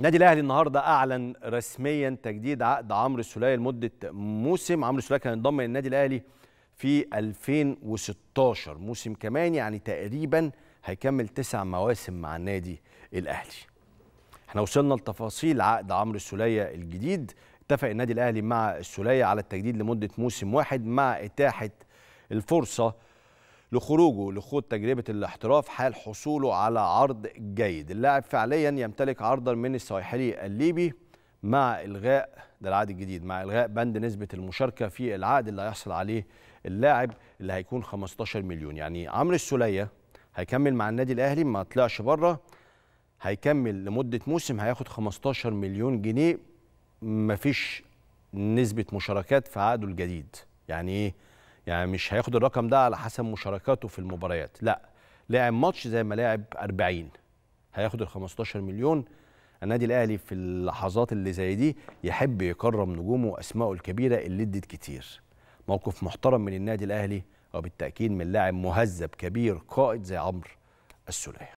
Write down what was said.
النادي الاهلي النهارده اعلن رسميا تجديد عقد عمرو السوليه لمده موسم عمرو السوليه كان انضم للنادي الاهلي في 2016 موسم كمان يعني تقريبا هيكمل تسع مواسم مع النادي الاهلي احنا وصلنا لتفاصيل عقد عمرو السوليه الجديد اتفق النادي الاهلي مع السوليه على التجديد لمده موسم واحد مع اتاحه الفرصه لخروجه لخوض تجربة الاحتراف حال حصوله على عرض جيد اللاعب فعليا يمتلك عرضا من السواحلي الليبي مع إلغاء ده العقد الجديد مع إلغاء بند نسبة المشاركة في العقد اللي هيحصل عليه اللاعب اللي هيكون 15 مليون يعني عمرو السولية هيكمل مع النادي الأهلي ما طلعش بره هيكمل لمدة موسم هياخد 15 مليون جنيه مفيش نسبة مشاركات في عقده الجديد يعني ايه يعني مش هياخد الرقم ده على حسب مشاركاته في المباريات لا لاعب ماتش زي ما لاعب 40 هياخد ال 15 مليون النادي الاهلي في اللحظات اللي زي دي يحب يكرم نجومه واسمائه الكبيره اللي ادت كتير موقف محترم من النادي الاهلي وبالتاكيد من لاعب مهذب كبير قائد زي عمرو السليه